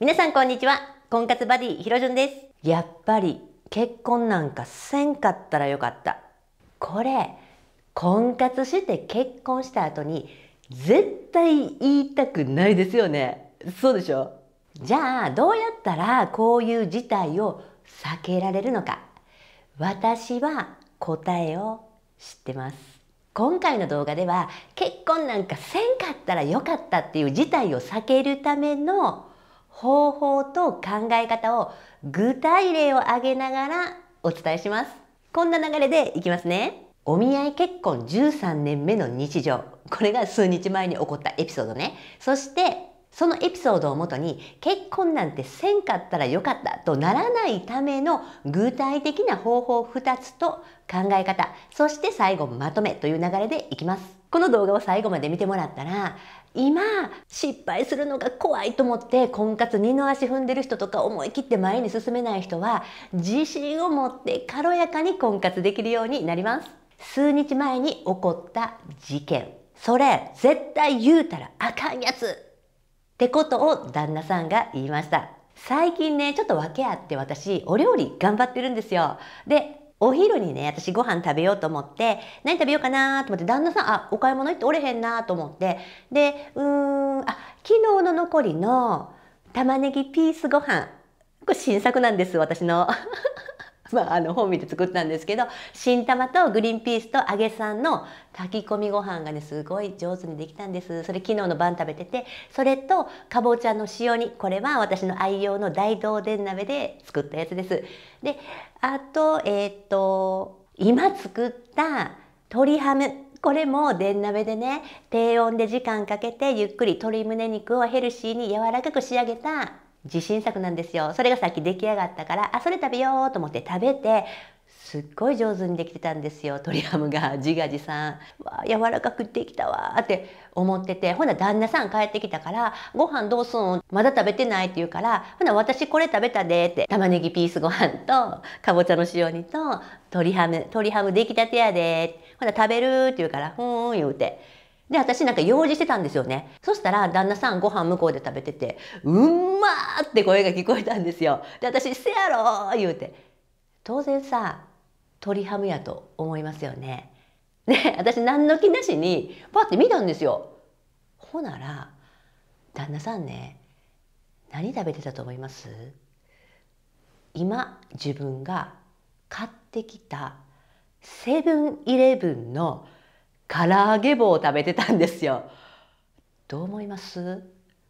皆さんこんにちは婚活バディひろじゅんですやっぱり結婚なんかせんかったらよかったこれ婚活して結婚した後に絶対言いたくないですよねそうでしょじゃあどうやったらこういう事態を避けられるのか私は答えを知ってます今回の動画では結婚なんかせんかったらよかったっていう事態を避けるための方法と考え方を具体例を挙げながらお伝えします。こんな流れでいきますね。お見合い結婚13年目の日常。これが数日前に起こったエピソードね。そして、そのエピソードをもとに結婚なんてせんかったらよかったとならないための具体的な方法2つと考え方そして最後まとめという流れでいきますこの動画を最後まで見てもらったら今失敗するのが怖いと思って婚活二の足踏んでる人とか思い切って前に進めない人は自信を持って軽やかに婚活できるようになります数日前に起こった事件それ絶対言うたらあかんやつってことを旦那さんが言いました最近ねちょっと訳あって私お料理頑張ってるんですよでお昼にね、私ご飯食べようと思って、何食べようかなと思って、旦那さん、あ、お買い物行っておれへんなと思って、で、うーん、あ、昨日の残りの玉ねぎピースご飯。これ新作なんです、私の。まあ、あの本見て作ったんですけど新玉とグリンピースと揚げさんの炊き込みご飯がねすごい上手にできたんですそれ昨日の晩食べててそれとかぼちゃの塩煮これは私の愛用の大道電鍋で作ったやつですであとえっ、ー、と今作った鶏ハムこれも電鍋でね低温で時間かけてゆっくり鶏胸肉をヘルシーに柔らかく仕上げた自信作なんですよそれがさっき出来上がったからあそれ食べようと思って食べてすっごい上手にできてたんですよ鳥ハムが 自画自賛わあ柔らかくできたわって思っててほな旦那さん帰ってきたから「ご飯どうすんまだ食べてない」って言うから「ほな私これ食べたで」って玉ねぎピースご飯とかぼちゃの塩煮と鶏ハム鳥ハム出来たてやでほな食べるって言うから「ふーん」言うて。で、私なんか用事してたんですよね。そしたら、旦那さんご飯向こうで食べてて、うんまーって声が聞こえたんですよ。で、私、せやろー言うて。当然さ、鶏ハムやと思いますよね。で、私何の気なしに、パって見たんですよ。ほなら、旦那さんね、何食べてたと思います今、自分が買ってきたセブンイレブンの唐揚げ棒を食べてたんですよ。どう思います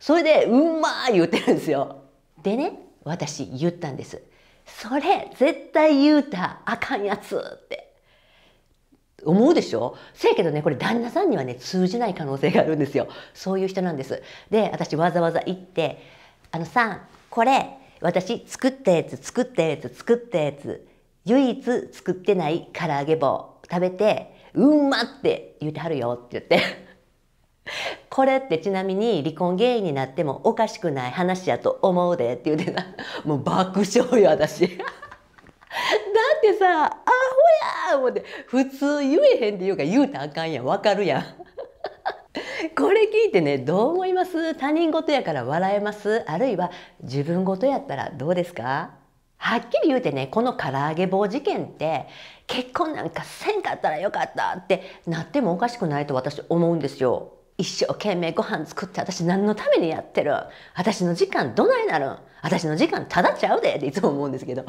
それで、うんまー言ってるんですよ。でね、私言ったんです。それ、絶対言うたあかんやつって。思うでしょせやけどね、これ旦那さんにはね、通じない可能性があるんですよ。そういう人なんです。で、私わざわざ行って、あのさ、これ、私作ったやつ、作ったやつ、作ったやつ、唯一作ってない唐揚げ棒食べて、うんまって言ってはるよって言って これってちなみに離婚原因になってもおかしくない話やと思うでって言うてなもう爆笑よ私 だってさアホや思って普通言えへんって言うか言うたらあかんやわかるやん これ聞いてねどう思います他人事やから笑えますあるいは自分事やったらどうですかはっきり言うてねこの唐揚げ棒事件って結婚なんかせんかったらよかったってなってもおかしくないと私思うんですよ。一生懸命ご飯作って私何のためにやってる私の時間どないなるん私の時間ただちゃうでっていつも思うんですけど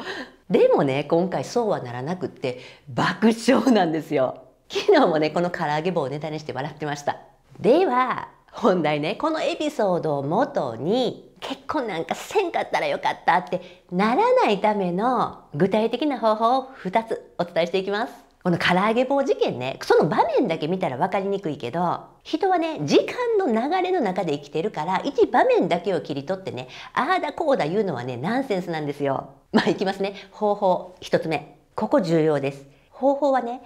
でもね今回そうはならなくって爆笑なんですよ昨日もねこの唐揚げ棒をネタにして笑ってましたでは本題ねこのエピソードをもとに結婚なんかせんかったらよかったってならないための具体的な方法を2つお伝えしていきます。この唐揚げ棒事件ね、その場面だけ見たら分かりにくいけど、人はね、時間の流れの中で生きてるから、一場面だけを切り取ってね、ああだこうだ言うのはね、ナンセンスなんですよ。まあ、いきますね。方法、一つ目。ここ重要です。方法はね、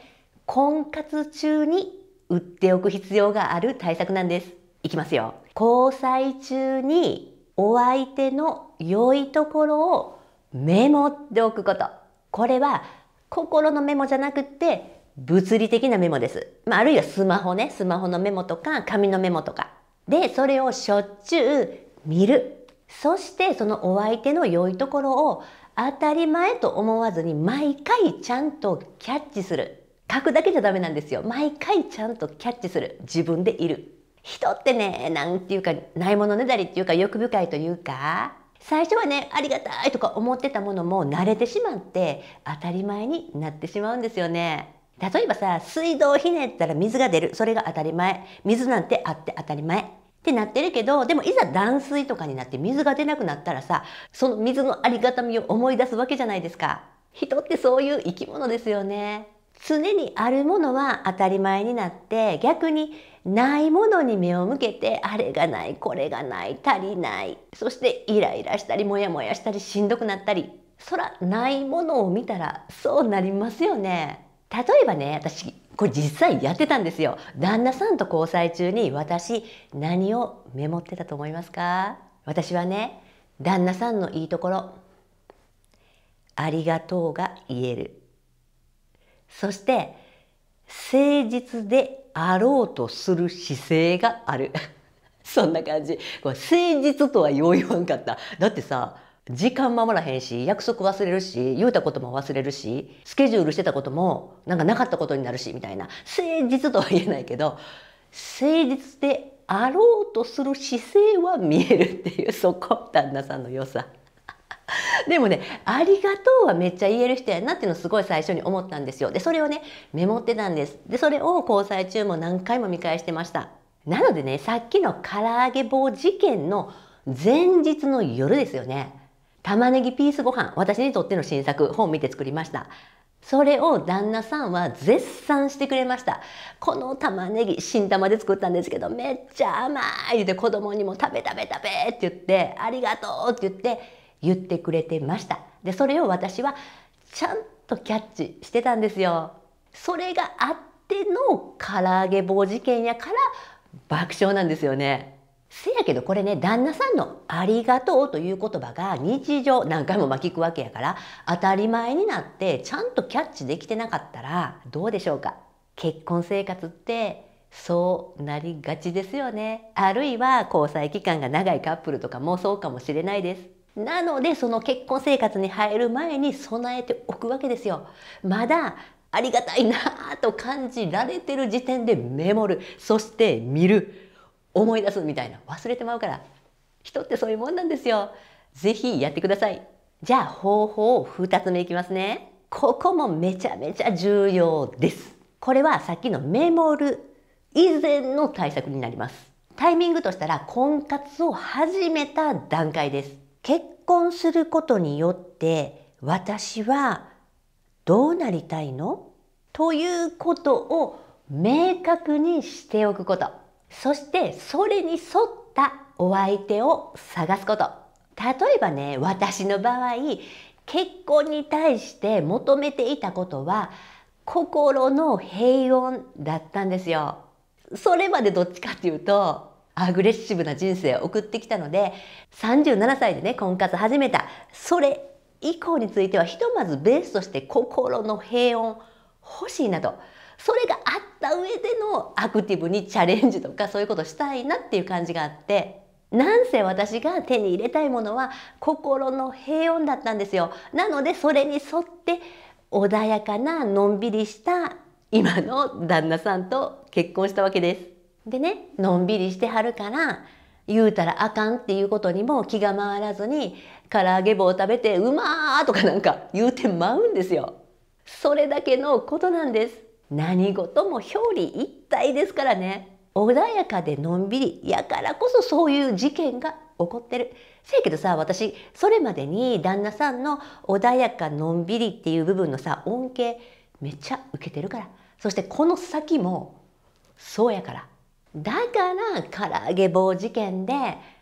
婚活中に売っておく必要がある対策なんです。いきますよ。交際中にお相手の良いところをメモっておくこと。これは心のメモじゃなくって物理的なメモです。まあ、あるいはスマホね、スマホのメモとか紙のメモとか。で、それをしょっちゅう見る。そしてそのお相手の良いところを当たり前と思わずに毎回ちゃんとキャッチする。書くだけじゃダメなんですよ。毎回ちゃんとキャッチする。自分でいる。人ってね、なんていうか、ないものねだりっていうか、欲深いというか、最初はね、ありがたいとか思ってたものも慣れてしまって、当たり前になってしまうんですよね。例えばさ、水道をひねったら水が出る。それが当たり前。水なんてあって当たり前。ってなってるけど、でもいざ断水とかになって水が出なくなったらさ、その水のありがたみを思い出すわけじゃないですか。人ってそういう生き物ですよね。常にあるものは当たり前になって逆にないものに目を向けてあれがないこれがない足りないそしてイライラしたりモヤモヤしたりしんどくなったりそらないものを見たらそうなりますよね。例えばね私これ実際やってたんですよ。旦那さんと交際中に私何をメモってたと思いますか私はね旦那さんのいいところありがとうが言えるそして誠実であろうとする姿勢がある そんな感じこれ誠実とはよう言わんかっただってさ時間守らへんし約束忘れるし言うたことも忘れるしスケジュールしてたこともなんかなかったことになるしみたいな誠実とは言えないけど誠実であろうとする姿勢は見えるっていうそこ旦那さんの良さ。でもね、ありがとうはめっちゃ言える人やなっていうのをすごい最初に思ったんですよ。で、それをね、メモってたんです。で、それを交際中も何回も見返してました。なのでね、さっきの唐揚げ棒事件の前日の夜ですよね。玉ねぎピースご飯、私にとっての新作、本見て作りました。それを旦那さんは絶賛してくれました。この玉ねぎ、新玉で作ったんですけど、めっちゃ甘いって子供にも食べ食べ食べって言って、ありがとうって言って、言ってくれてましたでそれを私はちゃんとキャッチしてたんですよそれがあっての唐揚げ棒事件やから爆笑なんですよねせやけどこれね旦那さんの「ありがとう」という言葉が日常何回も聞くわけやから当たり前になってちゃんとキャッチできてなかったらどうでしょうか結婚生活ってそうなりがちですよねあるいは交際期間が長いカップルとかもそうかもしれないですなのでその結婚生活に入る前に備えておくわけですよ。まだありがたいなぁと感じられてる時点でメモるそして見る思い出すみたいな忘れてまうから人ってそういうもんなんですよ。ぜひやってください。じゃあ方法2つ目いきますね。ここもめちゃめちゃ重要です。これはさっきのメモる以前の対策になります。タイミングとしたら婚活を始めた段階です。結婚することによって私はどうなりたいのということを明確にしておくことそしてそれに沿ったお相手を探すこと例えばね私の場合結婚に対して求めていたことは心の平穏だったんですよそれまでどっちかっていうとアグレッシブな人生を送ってきたので37歳でね婚活始めたそれ以降についてはひとまずベースとして心の平穏欲しいなとそれがあった上でのアクティブにチャレンジとかそういうことしたいなっていう感じがあってなんせ私が手に入れたいものは心の平穏だったんですよ。なのでそれに沿って穏やかなのんびりした今の旦那さんと結婚したわけです。でねのんびりしてはるから言うたらあかんっていうことにも気が回らずに唐揚げ棒食べてうまーとかなんか言うてまうんですよ。それだけのことなんです。何事も表裏一体ですからね。穏やかでのんびりやからこそそういう事件が起こってる。せやけどさ私それまでに旦那さんの穏やかのんびりっていう部分のさ恩恵めっちゃ受けてるからそしてこの先もそうやからだから唐揚げ棒事件で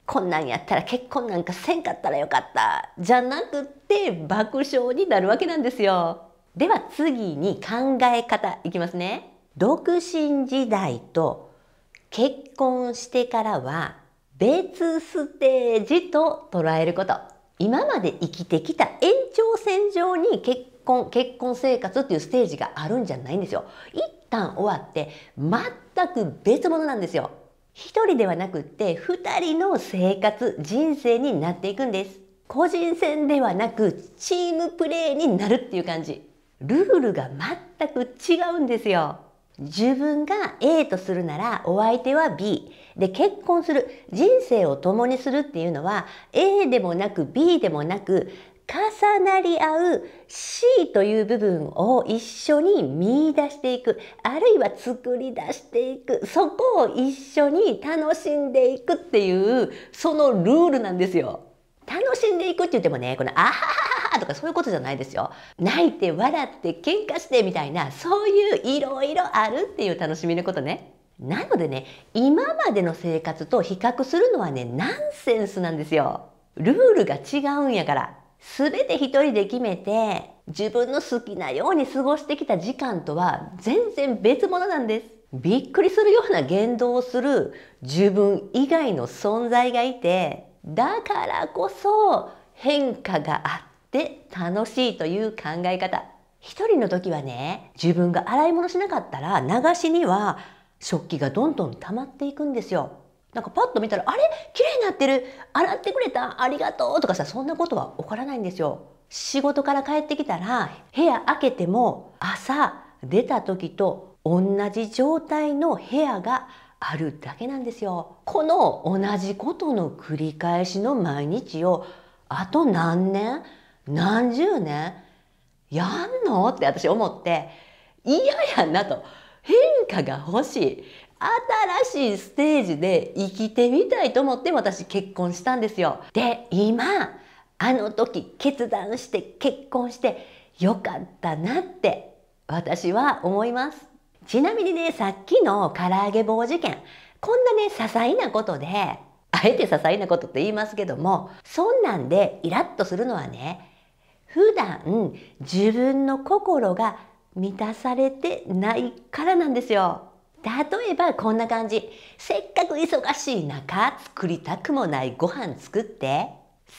こんなんやったら結婚なんかせんかったらよかったじゃなくって爆笑になるわけなんですよ。では次に考え方いきますね。独身時代と結婚してからは別ステージと捉えること今まで生きてきた延長線上に結婚結婚生活っていうステージがあるんじゃないんですよ一旦終わって全く別物なんですよ。一人ではなくって二人の生活人生になっていくんです個人戦ではなくチームプレーになるっていう感じルールが全く違うんですよ自分が A とするならお相手は B で結婚する人生を共にするっていうのは A でもなく B でもなく重なり合う C という部分を一緒に見出していくあるいは作り出していくそこを一緒に楽しんでいくっていうそのルールなんですよ。楽しんでいくって言ってもねこの「あははハとかそういうことじゃないですよ。泣いて笑って喧嘩してみたいなそういういろいろあるっていう楽しみのことね。なのでね今までの生活と比較するのはねナンセンスなんですよ。ルールが違うんやから。全て一人で決めて自分の好きなように過ごしてきた時間とは全然別物なんです。びっくりするような言動をする自分以外の存在がいてだからこそ変化があって楽しいという考え方。一人の時はね自分が洗い物しなかったら流しには食器がどんどん溜まっていくんですよ。なんかパッと見たら「あれ綺麗になってる洗ってくれたありがとう」とかさそんなことは起こらないんですよ。仕事から帰ってきたら部屋開けても朝出た時と同じ状態の部屋があるだけなんですよ。この同じことの繰り返しの毎日をあと何年何十年やんのって私思って嫌やなと変化が欲しい。新しいステージで生きてみたいと思って私結婚したんですよ。で、今、あの時決断して結婚してよかったなって私は思います。ちなみにね、さっきの唐揚げ棒事件、こんなね、些細なことで、あえて些細なことって言いますけども、そんなんでイラッとするのはね、普段自分の心が満たされてないからなんですよ。例えばこんな感じ。せっかく忙しい中、作りたくもないご飯作って、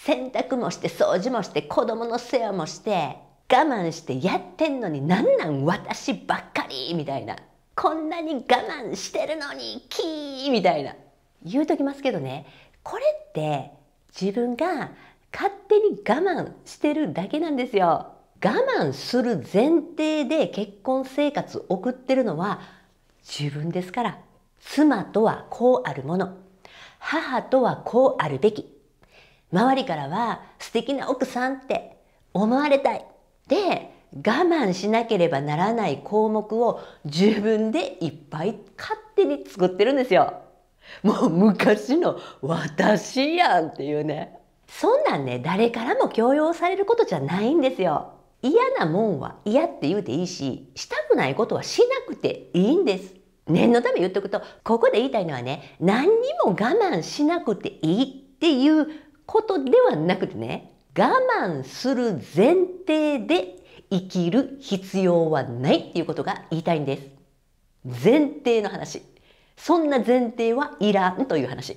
洗濯もして掃除もして子供の世話もして、我慢してやってんのになんなん私ばっかりみたいな。こんなに我慢してるのにキーみたいな。言うときますけどね、これって自分が勝手に我慢してるだけなんですよ。我慢する前提で結婚生活送ってるのは自分ですから妻とはこうあるもの母とはこうあるべき周りからは素敵な奥さんって思われたいで我慢しなければならない項目を自分でいっぱい勝手に作ってるんですよ。もう昔の私やんっていうね。そんなんね誰からも強要されることじゃないんですよ。嫌なもんは嫌って言うていいし、したくないことはしなくていいんです。念のため言っとくと、ここで言いたいのはね、何にも我慢しなくていいっていうことではなくてね、我慢する前提で生きる必要はないっていうことが言いたいんです。前提の話。そんな前提はいらんという話。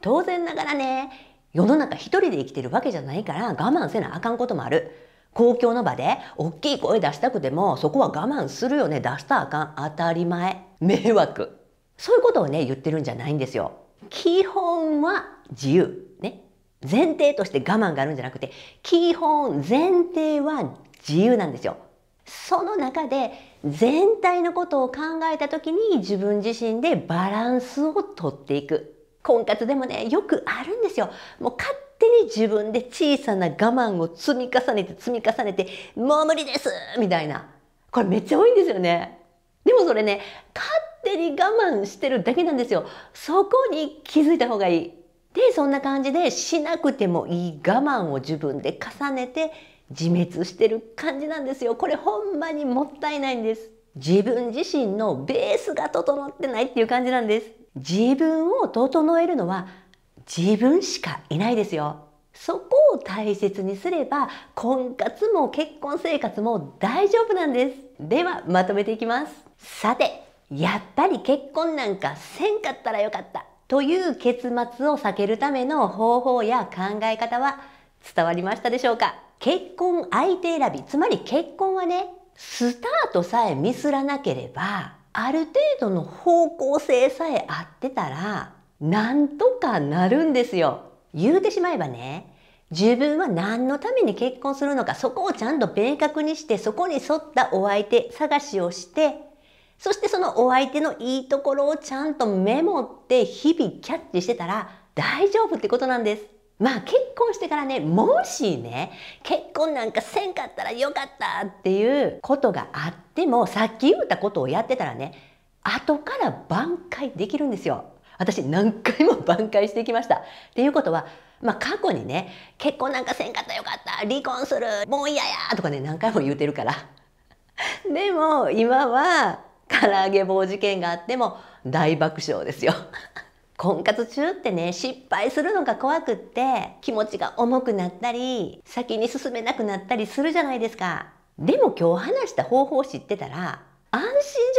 当然ながらね、世の中一人で生きてるわけじゃないから我慢せなあかんこともある。公共の場で大きい声出したくてもそこは我慢するよね出したらあかん当たり前迷惑そういうことをね言ってるんじゃないんですよ基本は自由ね前提として我慢があるんじゃなくて基本前提は自由なんですよその中で全体のことを考えた時に自分自身でバランスをとっていく婚活でもねよくあるんですよもう勝手に自分で小さな我慢を積み重ねて積み重ねて、もう無理ですみたいな。これめっちゃ多いんですよね。でもそれね、勝手に我慢してるだけなんですよ。そこに気づいた方がいい。で、そんな感じでしなくてもいい我慢を自分で重ねて自滅してる感じなんですよ。これほんまにもったいないんです。自分自身のベースが整ってないっていう感じなんです。自分を整えるのは自分しかいないですよ。そこを大切にすれば婚活も結婚生活も大丈夫なんです。ではまとめていきます。さて、やっぱり結婚なんかせんかったらよかったという結末を避けるための方法や考え方は伝わりましたでしょうか結婚相手選び、つまり結婚はね、スタートさえミスらなければ、ある程度の方向性さえ合ってたら、なんとかなるんですよ。言うてしまえばね、自分は何のために結婚するのか、そこをちゃんと明確にして、そこに沿ったお相手探しをして、そしてそのお相手のいいところをちゃんとメモって日々キャッチしてたら大丈夫ってことなんです。まあ結婚してからね、もしね、結婚なんかせんかったらよかったっていうことがあっても、さっき言ったことをやってたらね、後から挽回できるんですよ。私何回も挽回してきました。っていうことは、まあ、過去にね、結婚なんかせんかったよかった、離婚する、もう嫌やとかね、何回も言うてるから。でも、今は、唐揚げ棒事件があっても大爆笑ですよ。婚活中ってね、失敗するのが怖くって、気持ちが重くなったり、先に進めなくなったりするじゃないですか。でも今日話した方法を知ってたら、安心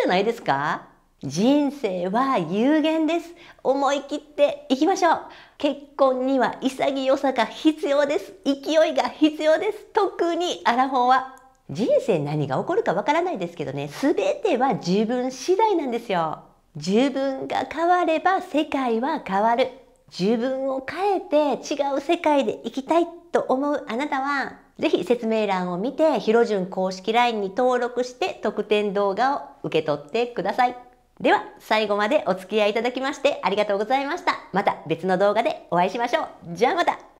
じゃないですか人生は有限です。思い切っていきましょう。結婚には潔さが必要です。勢いが必要です。特にアラフォーは。人生何が起こるかわからないですけどね、全ては自分次第なんですよ。自分が変われば世界は変わる。自分を変えて違う世界で生きたいと思うあなたは、ぜひ説明欄を見て、ひろじゅん公式 LINE に登録して特典動画を受け取ってください。では最後までお付き合いいただきましてありがとうございました。また別の動画でお会いしましょう。じゃあまた